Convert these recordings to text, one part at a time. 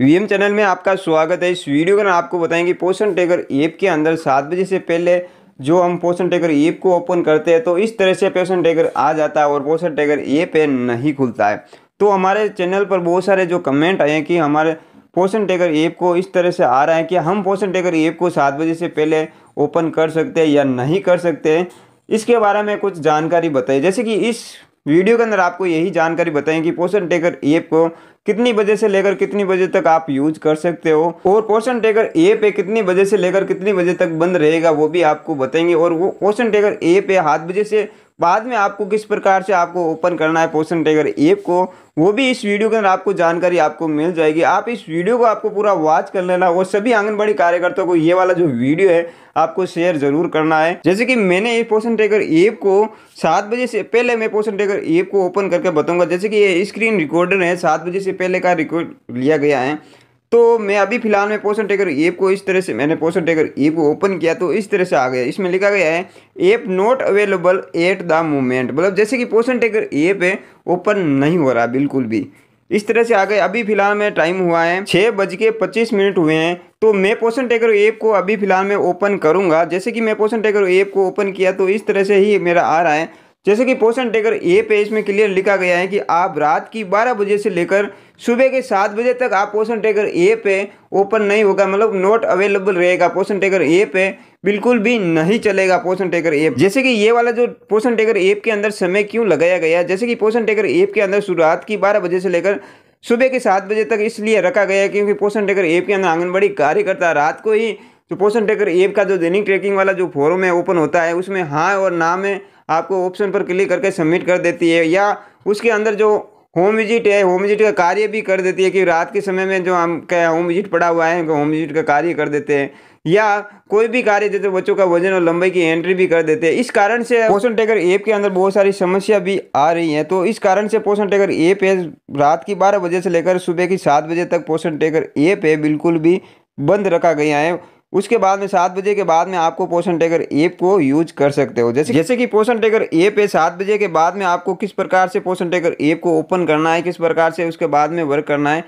VM channel में आपका स्वागत है इस वीडियो में आपको बताएंगे पोषण टेकर ऐप के अंदर सात बजे से पहले जो हम पोषण टेकर ऐप को ओपन करते हैं तो इस तरह से पोषण टेकर आ जाता है और पोषण टेकर ऐप नहीं खुलता है तो हमारे चैनल पर बहुत सारे जो कमेंट आए हैं कि हमारे पोषण टेकर ऐप को इस तरह से आ रहा है कि हम पोषण टेकर ऐप को सात बजे से पहले ओपन कर सकते हैं या नहीं कर सकते इसके बारे में कुछ जानकारी बताई जैसे कि इस वीडियो के अंदर आपको यही जानकारी बताएं कि पोषण टेकर ऐप को कितनी बजे से लेकर कितनी बजे तक आप यूज कर सकते हो और पोषण टेकर ऐप है कितनी बजे से लेकर कितनी बजे तक बंद रहेगा वो भी आपको बताएंगे और वो पोषण टेकर ऐप है हाथ बजे से बाद में आपको किस प्रकार से आपको ओपन करना है पोषण टेगर ऐप को वो भी इस वीडियो के अंदर आपको जानकारी आपको मिल जाएगी आप इस वीडियो को आपको पूरा वॉच कर लेना और सभी आंगनबाड़ी कार्यकर्ताओं को ये वाला जो वीडियो है आपको शेयर जरूर करना है जैसे कि मैंने ये पोषण टेकर ऐप को सात बजे से पहले मैं पोषण टेकर ऐप को ओपन करके बताऊंगा जैसे कि ये स्क्रीन रिकॉर्डर है सात बजे से पहले का रिकॉर्ड लिया गया है तो मैं अभी फिलहाल में पोषण टेकर ऐप को इस तरह से मैंने पोषण टेकर ऐप को ओपन किया तो इस तरह से आ गया इसमें लिखा गया है app not available at the moment मतलब जैसे कि पोषण टेकर ऐप है ओपन नहीं हो रहा बिल्कुल भी इस तरह से आ गए अभी फिलहाल में टाइम हुआ है छः बज के पच्चीस मिनट हुए हैं तो मैं पोषण टेकर ऐप को अभी फिलहाल में ओपन करूंगा जैसे कि मैं पोषण टेकर ऐप को ओपन किया तो इस तरह से ही मेरा आ रहा है जैसे कि पोषण टेकर ए पेज में क्लियर लिखा गया है कि आप रात की 12 बजे से लेकर सुबह के सात बजे तक आप पोषण टेकर ए पे ओपन नहीं होगा मतलब नॉट अवेलेबल रहेगा पोषण टेकर ए पे बिल्कुल भी नहीं चलेगा पोषण टेकर ऐप जैसे कि ये वाला जो पोषण टेकर ऐप के अंदर समय क्यों लगाया गया जैसे कि पोषण टेकर ऐप के अंदर शुरुआत की बारह बजे से लेकर सुबह के सात बजे तक इसलिए रखा गया क्योंकि पोषण टेकर ऐप के अंदर आंगनबाड़ी कार्यकर्ता रात को ही जो पोषण टेकर ऐप का जो दैनिक ट्रैकिंग वाला जो फॉरम है ओपन होता है उसमें हाँ और ना में आपको ऑप्शन पर क्लिक करके सबमिट कर देती है या उसके अंदर जो होम विजिट है होम विजिट का कार्य भी कर देती है कि रात के समय में जो हम क्या होम विजिट पड़ा हुआ है होम विजिट का कार्य कर देते हैं या कोई भी कार्य जैसे बच्चों का वजन और लंबाई की एंट्री भी कर देते हैं इस कारण से पोषण टेकर ऐप के अंदर बहुत सारी समस्या भी आ रही है तो इस कारण से पोषण टेकर ऐप है रात की बारह बजे से लेकर सुबह की सात बजे तक पोषण टेकर ऐप है बिल्कुल भी बंद रखा गया है उसके बाद में सात बजे के बाद में आपको पोषण टेकर ऐप को यूज कर सकते हो जैसे जैसे कि पोषण टेकर ऐप है सात बजे के बाद में आपको किस प्रकार से पोषण टेकर ऐप को ओपन करना है किस प्रकार से उसके बाद में वर्क करना है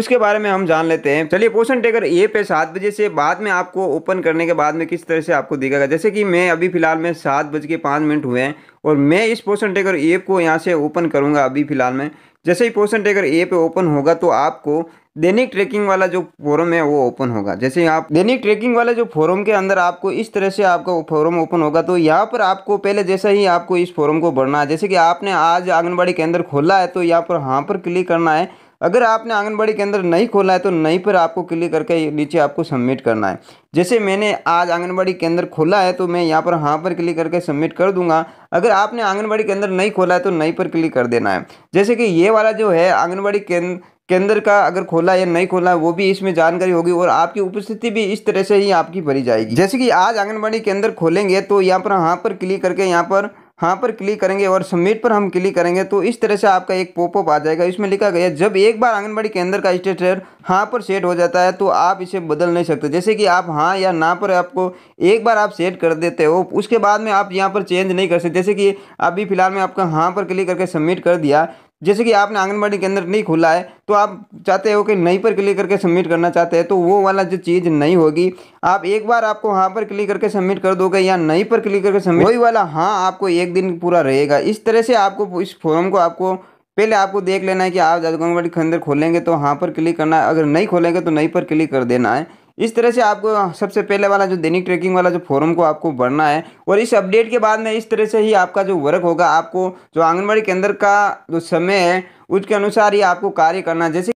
उसके बारे में हम जान लेते हैं चलिए पोषण टेकर ऐप है सात बजे से बाद में आपको ओपन करने के बाद में किस तरह से आपको दिखेगा जैसे कि मैं अभी फिलहाल में सात बज के पाँच मिनट हुए हैं और मैं इस पोषण टेकर ऐप को यहाँ से ओपन करूँगा अभी फिलहाल में जैसे ही पोषण टेकर ऐप ओपन होगा तो आपको दैनिक ट्रैकिंग वाला जो फोरम है वो ओपन होगा जैसे आप दैनिक ट्रैकिंग वाला जो फोरम के अंदर आपको इस तरह से आपका फोरम ओपन होगा तो यहाँ पर आपको पहले जैसा ही आपको इस फोरम को भरना है जैसे कि आपने आज आंगनबाड़ी केंद्र खोला है तो यहाँ पर हाँ पर क्लिक करना है अगर आपने आंगनबाड़ी के अंदर नहीं खोला है तो नहीं पर आपको क्लिक करके नीचे आपको सबमिट करना है जैसे मैंने आज आंगनबाड़ी के अंदर खोला है तो मैं यहाँ पर हाँ पर क्लिक करके सबमिट कर दूंगा अगर आपने आंगनबाड़ी के अंदर नहीं खोला है तो नहीं पर क्लिक कर देना है जैसे कि ये वाला जो है आंगनबाड़ी केंद्र केंद्र का अगर खोला या नहीं खोला वो भी इसमें जानकारी होगी और आपकी उपस्थिति भी इस तरह से ही आपकी भरी जाएगी जैसे कि आज आंगनबाड़ी केंद्र खोलेंगे तो यहाँ पर हाँ पर क्लिक करके यहाँ पर हाँ पर क्लिक करेंगे और सबमिट पर हम क्लिक करेंगे तो इस तरह से आपका एक पॉपअप आ जाएगा इसमें लिखा गया जब एक बार आंगनबाड़ी केंद्र का स्टेटस हाँ पर सेट हो जाता है तो आप इसे बदल नहीं सकते जैसे कि आप हाँ या ना पर आपको एक बार आप सेट कर देते हो उसके बाद में आप यहाँ पर चेंज नहीं कर सकते जैसे कि अभी फिलहाल में आपका हाँ पर क्लिक करके सबमिट कर दिया जैसे कि आपने आंगनबाड़ी केंद्र नहीं खुला है तो आप चाहते हो कि नहीं पर क्लिक करके सबमिट करना चाहते हैं तो वो वाला जो चीज़ नहीं होगी आप एक बार आपको हाँ पर क्लिक करके सबमिट कर दोगे या नहीं पर क्लिक करके सबमिट वही वाला हाँ आपको एक दिन पूरा रहेगा इस तरह से आपको इस फॉर्म को आपको पहले आपको देख लेना है कि आप आंगनबाड़ी केंद्र खोलेंगे तो हाँ पर क्लिक करना है अगर नहीं खोलेंगे तो नहीं पर क्लिक कर देना है इस तरह से आपको सबसे पहले वाला जो दैनिक ट्रैकिंग वाला जो फॉर्म को आपको भरना है और इस अपडेट के बाद में इस तरह से ही आपका जो वर्क होगा आपको जो आंगनबाड़ी केंद्र का जो समय है उसके अनुसार ही आपको कार्य करना जैसे